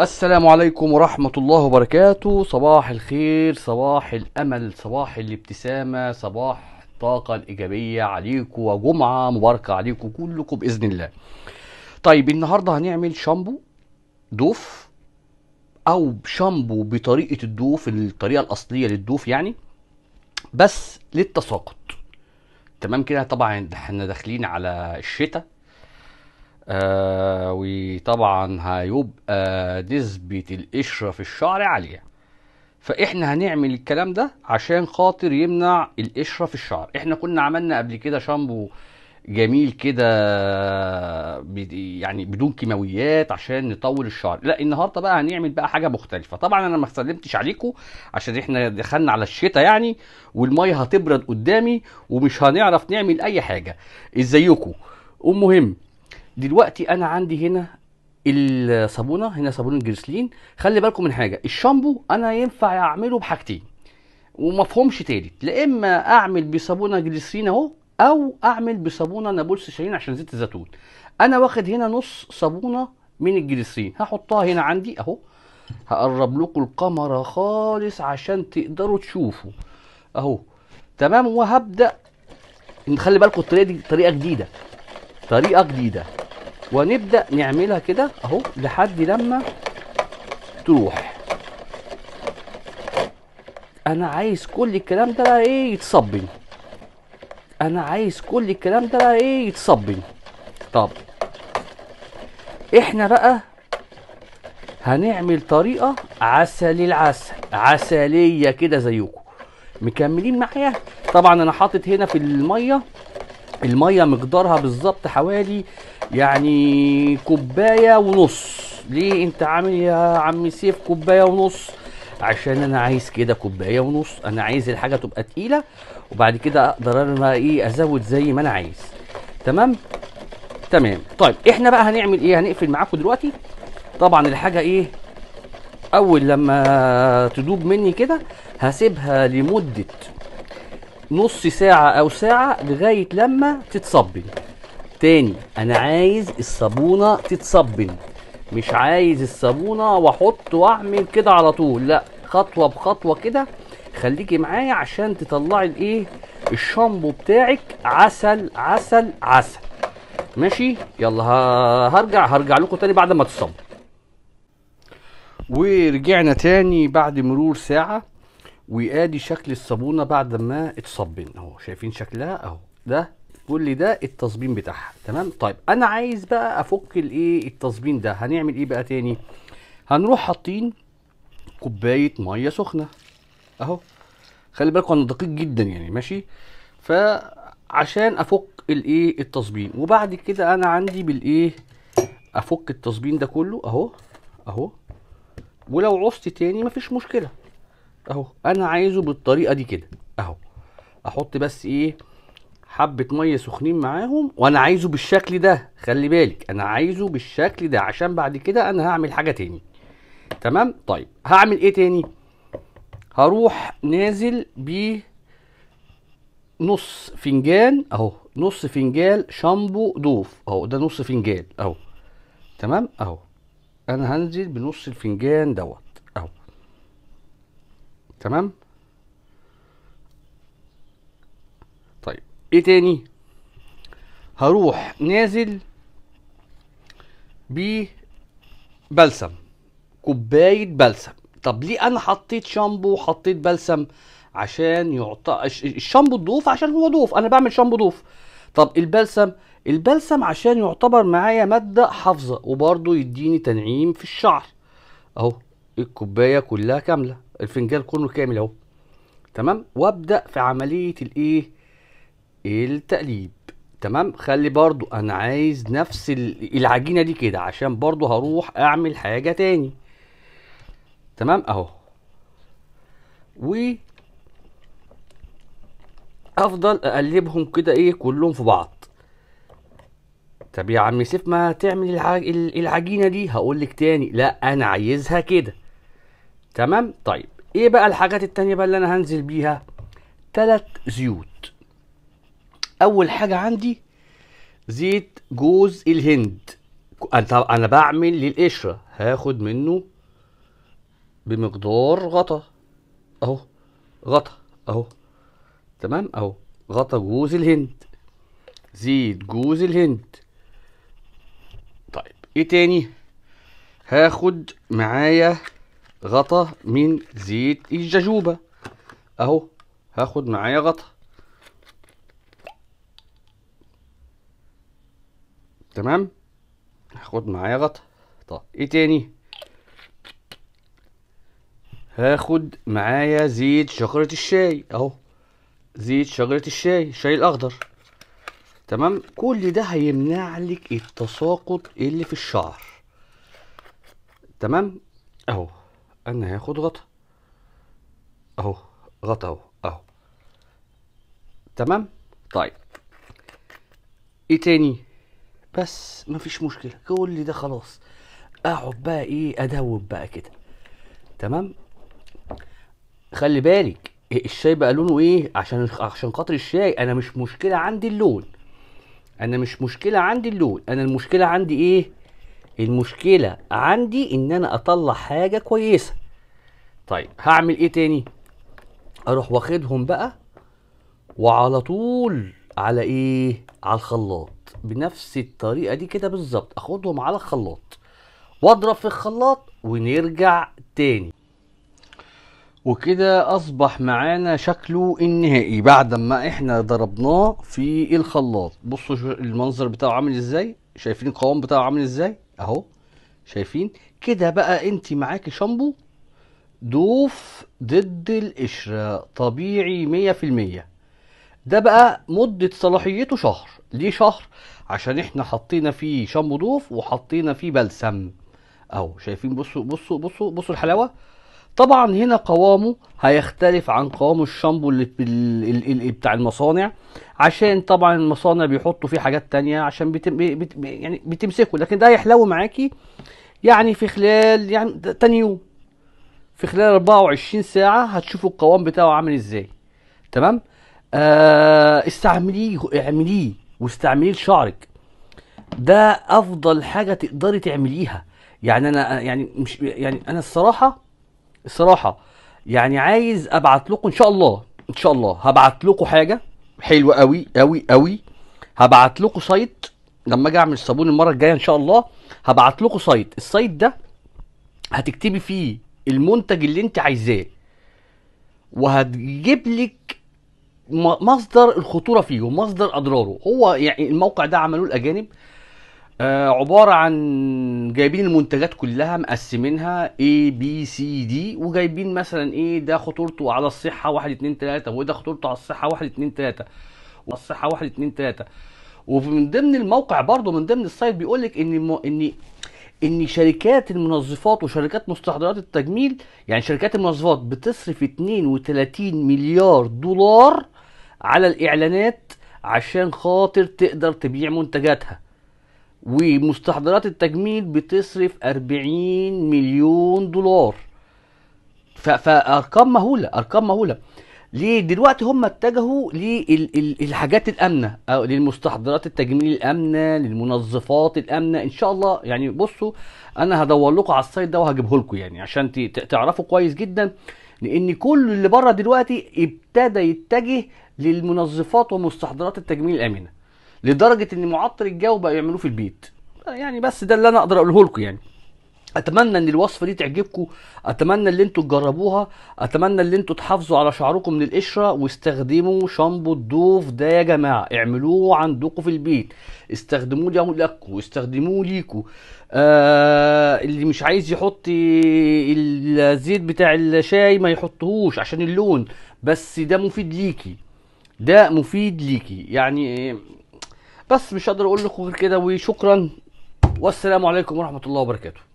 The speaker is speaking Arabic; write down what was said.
السلام عليكم ورحمة الله وبركاته صباح الخير صباح الأمل صباح الابتسامة صباح الطاقة الإيجابية عليكم وجمعة مباركة عليكم كلكم بإذن الله طيب النهاردة هنعمل شامبو دوف أو شامبو بطريقة الدوف الطريقة الأصلية للدوف يعني بس للتساقط تمام كده طبعا احنا داخلين على الشتاء آه وطبعا هيبقى نسبة القشرة في الشعر عالية فاحنا هنعمل الكلام ده عشان خاطر يمنع القشرة في الشعر احنا كنا عملنا قبل كده شامبو جميل كده يعني بدون كيماويات عشان نطول الشعر لا النهارده بقى هنعمل بقى حاجه مختلفه طبعا انا ما سلمتش عليكم عشان احنا دخلنا على الشتاء يعني والميه هتبرد قدامي ومش هنعرف نعمل اي حاجه ازيكم المهم دلوقتي انا عندي هنا الصابونه هنا صابون الجريسلين خلي بالكم من حاجه الشامبو انا ينفع اعمله بحاجتين ومفهومش تالت لا اما اعمل بصابونه جليسرين اهو او اعمل بصابونه نابلس شيرين عشان زيت الزيتون انا واخد هنا نص صابونه من الجليسرين هحطها هنا عندي اهو هقرب لكم القمره خالص عشان تقدروا تشوفوا اهو تمام وهبدا خلي بالكم الطريقه دي طريقه جديده طريقه جديده ونبدأ نعملها كده اهو لحد لما تروح انا عايز كل الكلام ده بقى ايه يتصبن انا عايز كل الكلام ده بقى ايه يتصبن طب احنا بقى هنعمل طريقه عسل العسل عسليه كده زيكم مكملين معايا طبعا انا حاطط هنا في الميه الميه مقدارها بالظبط حوالي يعني كوبايه ونص ليه انت عامل يا عم سيف كوبايه ونص عشان انا عايز كده كوبايه ونص انا عايز الحاجه تبقى تقيله وبعد كده اقدر انا ايه ازود زي ما انا عايز تمام تمام طيب احنا بقى هنعمل ايه هنقفل معاكم دلوقتي طبعا الحاجه ايه اول لما تدوب مني كده هسيبها لمده نص ساعة أو ساعة لغاية لما تتصبن تاني أنا عايز الصابونة تتصبن مش عايز الصابونة وأحط وأعمل كده على طول لأ خطوة بخطوة كده خليكي معايا عشان تطلعي الايه الشامبو بتاعك عسل عسل عسل ماشي يلا هرجع هرجع لكم تاني بعد ما تصب ورجعنا تاني بعد مرور ساعة وادي شكل الصابونه بعد ما اتصبن اهو شايفين شكلها اهو ده كل ده التصبين بتاعها تمام طيب انا عايز بقى افك الايه التصبين ده هنعمل ايه بقى تاني هنروح حاطين كوبايه ميه سخنه اهو خلي بالكم انا دقيق جدا يعني ماشي فعشان افك الايه التصبين وبعد كده انا عندي بالايه افك التصبين ده كله اهو اهو ولو عصت تاني مفيش مشكله اهو انا عايزه بالطريقه دي كده اهو احط بس ايه حبه ميه سخنين معاهم وانا عايزه بالشكل ده خلي بالك انا عايزه بالشكل ده عشان بعد كده انا هعمل حاجه تاني تمام طيب هعمل ايه تاني هروح نازل ب نص فنجان اهو نص فنجان شامبو دوف اهو ده نص فنجان اهو تمام اهو انا هنزل بنص الفنجان دوت تمام طيب ايه تاني هروح نازل ببلسم كوبايه بلسم طب ليه انا حطيت شامبو وحطيت بلسم عشان يعطى الشامبو الضوف عشان هو ضوف انا بعمل شامبو ضوف طب البلسم البلسم عشان يعتبر معايا ماده حافظه وبرضه يديني تنعيم في الشعر اهو الكوبايه كلها كامله الفنجان كله كامل اهو تمام وابدا في عمليه الايه التقليب تمام خلي برضو انا عايز نفس العجينه دي كده عشان برضو هروح اعمل حاجه تاني تمام اهو و افضل اقلبهم كده ايه كلهم في بعض طب يا عم سيف ما تعمل العجينه دي هقول لك تاني لا انا عايزها كده تمام طيب ايه بقى الحاجات التانية بقى اللي انا هنزل بيها تلات زيوت اول حاجة عندي زيت جوز الهند انا بعمل للقشرة هاخد منه بمقدار غطا اهو غطا اهو تمام اهو غطا جوز الهند زيت جوز الهند طيب ايه تاني هاخد معايا غطا من زيت الججوبة اهو هاخد معايا غطا تمام هاخد معايا غطا طب ايه تاني هاخد معايا زيت شجرة الشاي اهو زيت شجرة الشاي الشاي الاخضر تمام كل ده هيمنع لك التساقط اللي في الشعر تمام اهو ان هياخد غطا اهو غطا اهو اهو تمام طيب ايه تاني بس مفيش مشكله كل ده خلاص اقعد بقى ايه ادوب بقى كده تمام خلي بالك الشاي بقى لونه ايه عشان عشان خاطر الشاي انا مش مشكله عندي اللون انا مش مشكله عندي اللون انا المشكله عندي ايه المشكله عندي ان انا اطلع حاجه كويسه طيب هعمل ايه تاني اروح واخدهم بقى وعلى طول على ايه على الخلاط بنفس الطريقه دي كده بالظبط اخدهم على الخلاط واضرب في الخلاط ونرجع تاني وكده اصبح معانا شكله النهائي بعد ما احنا ضربناه في الخلاط بصوا المنظر بتاعه عامل ازاي شايفين القوام بتاعه عامل ازاي اهو شايفين كده بقى انت معاكي شامبو دوف ضد القشرة طبيعي مية في المية ده بقى مدة صلاحيته شهر ليه شهر عشان احنا حطينا فيه شامبو دوف وحطينا فيه بلسم اهو شايفين بصوا بصوا بصوا بصوا الحلاوة طبعا هنا قوامه هيختلف عن قوام الشامبو اللي, بتاع المصانع عشان طبعا المصانع بيحطوا فيه حاجات تانية عشان بتم يعني بتمسكه لكن ده هيحلو معاكي يعني في خلال يعني تاني يوم في خلال 24 ساعة هتشوفوا القوام بتاعه عامل ازاي تمام آه استعمليه اعمليه واستعمليه لشعرك ده افضل حاجة تقدري تعمليها يعني انا يعني مش يعني انا الصراحة الصراحه يعني عايز ابعت لكم ان شاء الله ان شاء الله هبعت لكم حاجه حلوه قوي قوي قوي هبعت لكم سايت لما اجي اعمل الصابون المره الجايه ان شاء الله هبعت لكم سايت السايت ده هتكتبي فيه المنتج اللي انت عايزاه وهتجيب لك مصدر الخطوره فيه ومصدر اضراره هو يعني الموقع ده عملوه الاجانب آه، عباره عن جايبين المنتجات كلها مقسمينها اي بي سي دي وجايبين مثلا ايه ده خطورته على الصحه 1 2 3 وده خطورته على الصحه 1 2 3 الصحه 1 2 3 ومن ضمن الموقع برضه من ضمن السايت بيقول لك ان ان ان شركات المنظفات وشركات مستحضرات التجميل يعني شركات المنظفات بتصرف 32 مليار دولار على الاعلانات عشان خاطر تقدر تبيع منتجاتها ومستحضرات التجميل بتصرف 40 مليون دولار فارقام مهوله ارقام مهوله ليه دلوقتي هم اتجهوا للحاجات الامنه او للمستحضرات التجميل الامنه للمنظفات الامنه ان شاء الله يعني بصوا انا هدور لكم على السايت ده وهجيبه لكم يعني عشان تعرفوا كويس جدا لان كل اللي بره دلوقتي ابتدى يتجه للمنظفات ومستحضرات التجميل الامنه لدرجه ان معطر الجو بقى يعملوه في البيت يعني بس ده اللي انا اقدر اقوله لكم يعني اتمنى ان الوصفه دي تعجبكم اتمنى ان انتوا تجربوها اتمنى ان انتوا تحافظوا على شعركم من القشره واستخدموا شامبو الضوف ده يا جماعه اعملوه عندكم في البيت استخدموه لاولادكم واستخدموه ليكوا آه اللي مش عايز يحط الزيت بتاع الشاي ما يحطهوش عشان اللون بس ده مفيد ليكي ده مفيد ليكي يعني بس مش هقدر اقول لكم غير كده وشكرا والسلام عليكم ورحمه الله وبركاته